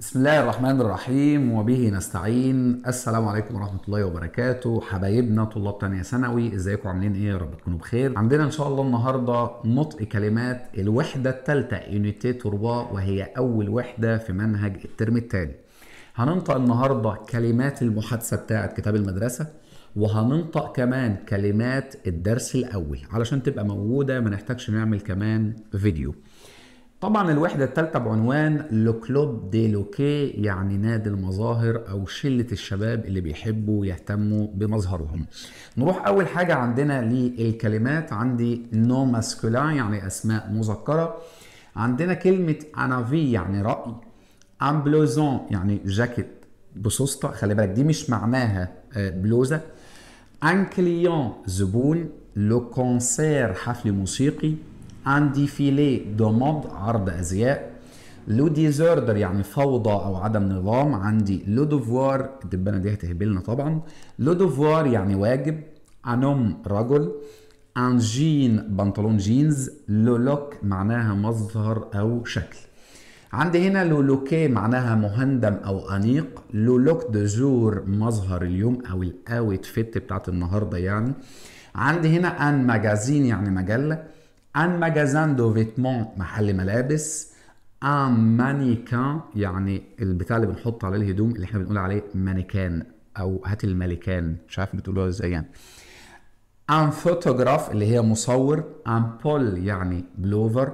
بسم الله الرحمن الرحيم وبه نستعين السلام عليكم ورحمه الله وبركاته حبايبنا طلاب تانية ثانوي ازيكم عاملين ايه يا رب تكونوا بخير عندنا ان شاء الله النهارده نطق كلمات الوحده الثالثه يونيتي تربا وهي اول وحده في منهج الترم الثاني هننطق النهارده كلمات المحادثه بتاعه كتاب المدرسه وهننطق كمان كلمات الدرس الاول علشان تبقى موجوده ما نحتاجش نعمل كمان فيديو طبعا الوحدة الثالثة بعنوان لو كلوب دي لوكي يعني نادي المظاهر أو شلة الشباب اللي بيحبوا يهتموا بمظهرهم. نروح أول حاجة عندنا للكلمات عندي نو ماسكولا يعني أسماء مذكرة. عندنا كلمة أنافي يعني رأي. أمبلوزون يعني جاكيت بسوسطة خلي بالك دي مش معناها آه، بلوزة. أن كليون زبون. لو كونسير حفل موسيقي. عندي فيليه ضماد عرض ازياء لو ديزوردر يعني فوضى او عدم نظام عندي لو دوفوار الدبانه دي هتهبلنا طبعا لو دوفوار يعني واجب انوم رجل ان جين بنطلون جينز لو لوك معناها مظهر او شكل عندي هنا لوكي معناها مهندم او انيق لو دو جور مظهر اليوم او الاوت فيت بتاعت النهارده يعني عندي هنا ان ماجازين يعني مجله ان ماجازان دو فيتمون محل ملابس ان مانيكان يعني البتاع اللي بنحط عليه الهدوم اللي احنا بنقول عليه مانيكان او هات الملكان مش عارف بتقولوها ازاي يعني ان فوتوغراف اللي هي مصور ان بول يعني بلوفر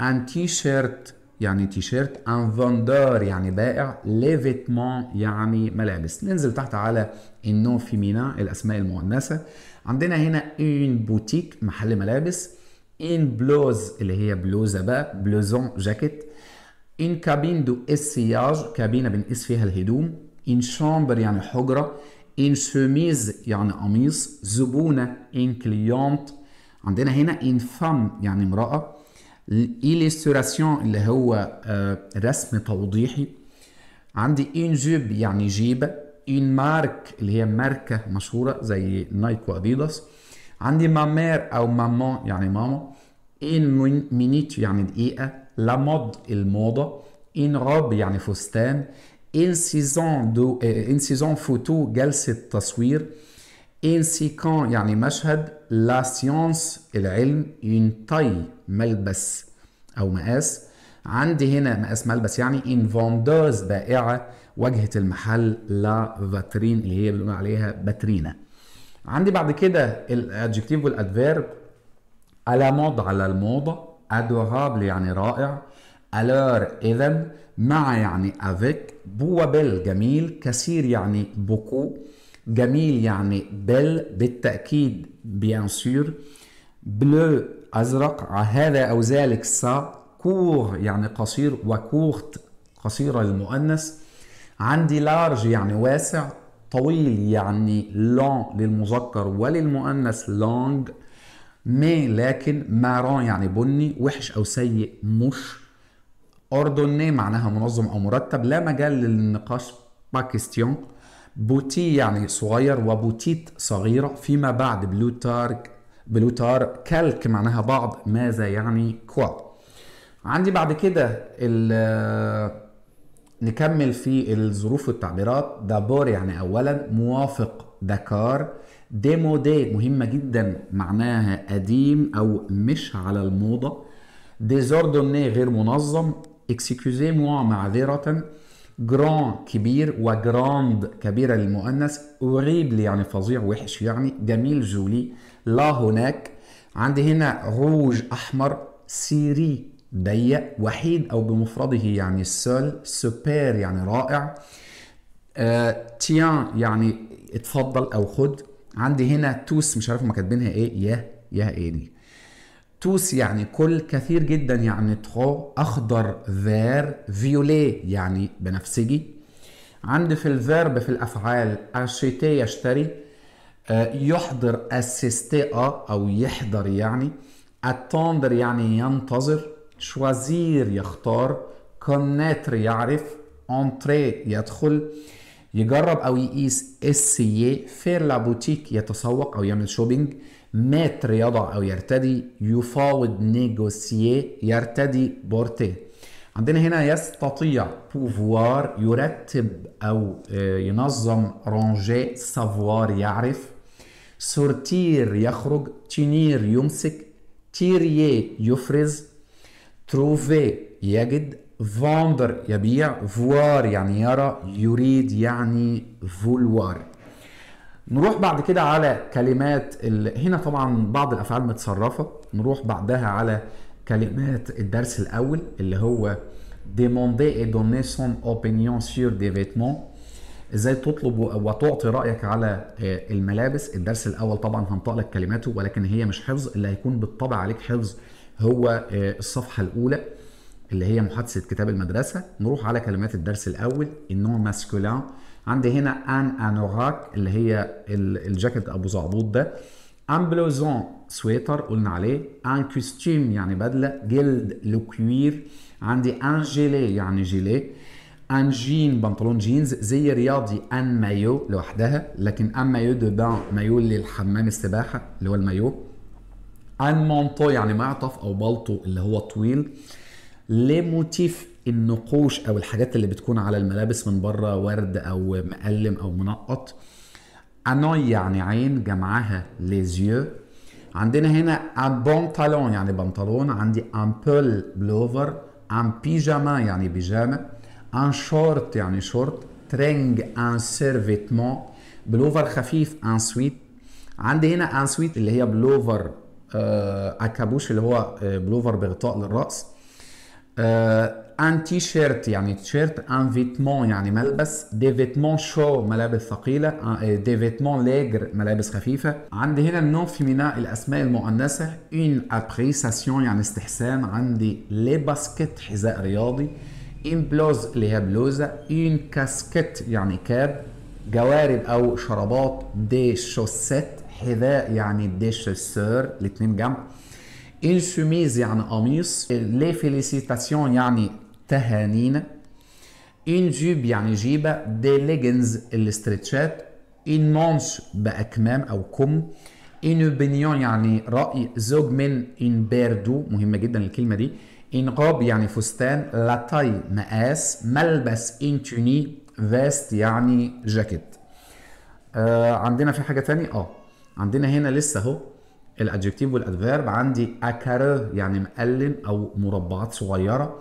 ان تي شيرت يعني تي شيرت ان فوندور يعني بائع ليفيتمون يعني ملابس ننزل تحت على النو فيمينا الاسماء المؤنثه عندنا هنا اون بوتيك محل ملابس ان بلوز اللي هي بلوزه بقى بلوزون جاكيت ان كابين دو اسياج كابينه بنقيس فيها الهدوم ان شامبر يعني حجره ان شوميز يعني قميص زبونه ان كليونت عندنا هنا ان فام يعني امراه الاليستراسيون اللي هو آه، رسم توضيحي عندي ان جيب يعني جيبه ان مارك اللي هي ماركه مشهوره زي نايك واديداس عندي مامير او مامون يعني ماما ان مينيت يعني دقيقه لا مود الموضه ان روب يعني فستان ان سيزون دو إيه، ان سيزون فوتو جلسه تصوير ان سيكون يعني مشهد لا سيونس العلم ان تاي ملبس او مقاس عندي هنا مقاس ملبس يعني ان فوندوز بائعه وجهه المحل لا فاترين اللي هي بنقول عليها باترينا عندي بعد كده الادجكتيف والادفيرب على مود على الموضة ادورابل يعني رائع الور اذا مع يعني افيك بو بوابل جميل كثير يعني بوكو جميل يعني بل بالتأكيد بيان سور بلو أزرق هذا أو ذلك سا كور يعني قصير وكورت قصيرة للمؤنث عندي لارج يعني واسع طويل يعني long للمذكر وللمؤنث long مي لكن مارون يعني بني وحش او سيء مش اردني معناها منظم او مرتب لا مجال للنقاش باكستيون بوتي يعني صغير وبوتيت صغيرة فيما بعد بلوتارك بلوتار كالك معناها بعض ماذا يعني كوا عندي بعد كده نكمل في الظروف والتعبيرات دابور يعني اولا موافق دكار ديمو دي مهمه جدا معناها قديم او مش على الموضه ديزوردوني غير منظم اكسكيوزي موا معذره جران كبير وجراند كبيره للمؤنث اوريبل يعني فظيع وحش يعني جميل جولي لا هناك عندي هنا روج احمر سيري ضيق وحيد أو بمفرده يعني سول سوبير يعني رائع آه، تيان يعني اتفضل أو خد عندي هنا توس مش عارف ما كاتبينها إيه يا يا إيه دي توس يعني كل كثير جدا يعني ترو أخضر فير فيولي يعني بنفسجي عندي في الفيرب في الافعال اشيتي يشتري آه، يحضر اسيستي او يحضر يعني اتندر يعني ينتظر choisir يختار connaître يعرف entrer يدخل يجرب او يقيس essayer faire la boutique يتسوق او يعمل شوبينج mettre يضع او يرتدي يفاوض négocier يرتدي بورتي عندنا هنا يستطيع بوفوار يرتب او آه، ينظم رانجي سافوار يعرف سورتير يخرج تينير يمسك تيريه يفرز تروفي يجد فاندر يبيع فوار يعني يرى يريد يعني فولوار نروح بعد كده على كلمات ال... هنا طبعا بعض الافعال متصرفه نروح بعدها على كلمات الدرس الاول اللي هو ديموندي اي دوني سون اوبينيون سور دي فيتمون ازاي تطلب وتعطي رايك على آه، الملابس الدرس الاول طبعا هنطق لك كلماته ولكن هي مش حفظ اللي هيكون بالطبع عليك حفظ هو آه، الصفحه الاولى اللي هي محادثه كتاب المدرسه نروح على كلمات الدرس الاول النوع ماسكولان عندي هنا ان انوراك اللي هي الجاكيت ابو زعبوط ده ان بلوزون سويتر قلنا عليه ان كوستيم يعني بدله جلد لو كوير عندي ان جيلي يعني جيلي ان جين بنطلون جينز زي رياضي ان مايو لوحدها لكن ان مايو دو بان مايو للحمام السباحه اللي هو المايو ان مونتو يعني معطف او بلطو اللي هو طويل لموتيف النقوش او الحاجات اللي بتكون على الملابس من بره ورد او مقلم او منقط انوي يعني عين جمعها ليزيو عندنا هنا ان بونتالون يعني بنطلون عندي ان بول بلوفر ان بيجاما يعني بيجامه ان شورت يعني شورت ترينج ان سيرفيتمون بلوفر خفيف ان سويت عندي هنا ان سويت اللي هي بلوفر الكابوش آه، اللي هو آه، بلوفر بغطاء للراس آه، ان تي شيرت يعني تيشيرت ان فيتمون يعني ملبس دي فيتمون شو ملابس ثقيله دي فيتمون ليجر ملابس خفيفه عندي هنا النون فيمينا الاسماء المؤنثه اون ابريساسيون يعني استحسان عندي لي باسكت حذاء رياضي ان بلوز اللي هي بلوزه ان كاسكت يعني كاب جوارب او شرابات دي شوسيت حذاء يعني الديش السير الاثنين جمع ان شوميز يعني قميص لي فيليسيتاسيون يعني تهانينا ان يعني جيب يعني جيبه دي ليجنز الاسترتشات ان مونش باكمام او كم ان اوبينيون يعني راي زوج من ان بيردو مهمه جدا الكلمه دي ان غاب يعني فستان لا تاي مقاس ملبس ان توني فيست يعني جاكيت آه عندنا في حاجه تانية اه عندنا هنا لسه اهو الادجكتيف والادفيرب عندي اكر يعني مقلم او مربعات صغيره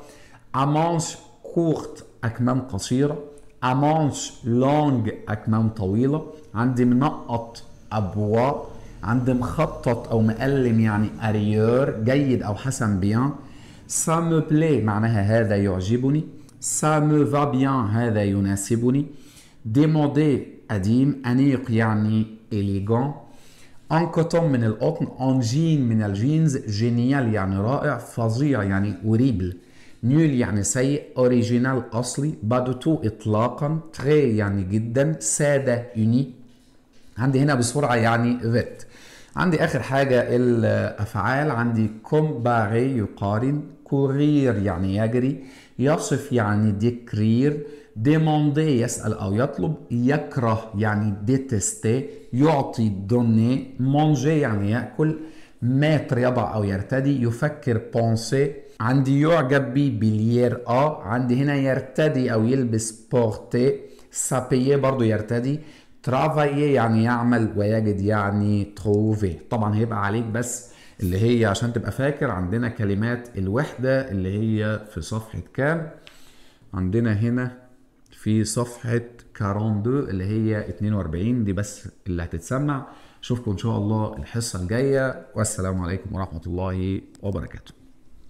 امانش كورت اكمام قصيره امانش لونج اكمام طويله عندي منقط ابوا عندي مخطط او مقلم يعني اريور جيد او حسن بيان سا مو بلي معناها هذا يعجبني سا مو فا بيان هذا يناسبني ديمودي قديم انيق يعني اليغون ان كوتون من القطن ان جين من الجينز جينيال يعني رائع فظيع يعني اوريبل نول يعني سيء اوريجينال اصلي بادوتو اطلاقا تري يعني جدا ساده يوني عندي هنا بسرعه يعني فيت عندي اخر حاجه الافعال عندي كومباري يقارن كورير يعني يجري يصف يعني ديكرير ديموندي يسأل أو يطلب يكره يعني ديتستي يعطي دوني مونجي يعني يأكل ماتر يضع أو يرتدي يفكر بونسي عندي يعجب بي بليير أ عندي هنا يرتدي أو يلبس بورتي سابيي برضو يرتدي ترافايي يعني يعمل ويجد يعني تروفي طبعا هيبقى عليك بس اللي هي عشان تبقى فاكر عندنا كلمات الوحدة اللي هي في صفحة كام عندنا هنا في صفحه 42 اللي هي 42 دي بس اللي هتتسمع اشوفكم ان شاء الله الحصه الجايه والسلام عليكم ورحمه الله وبركاته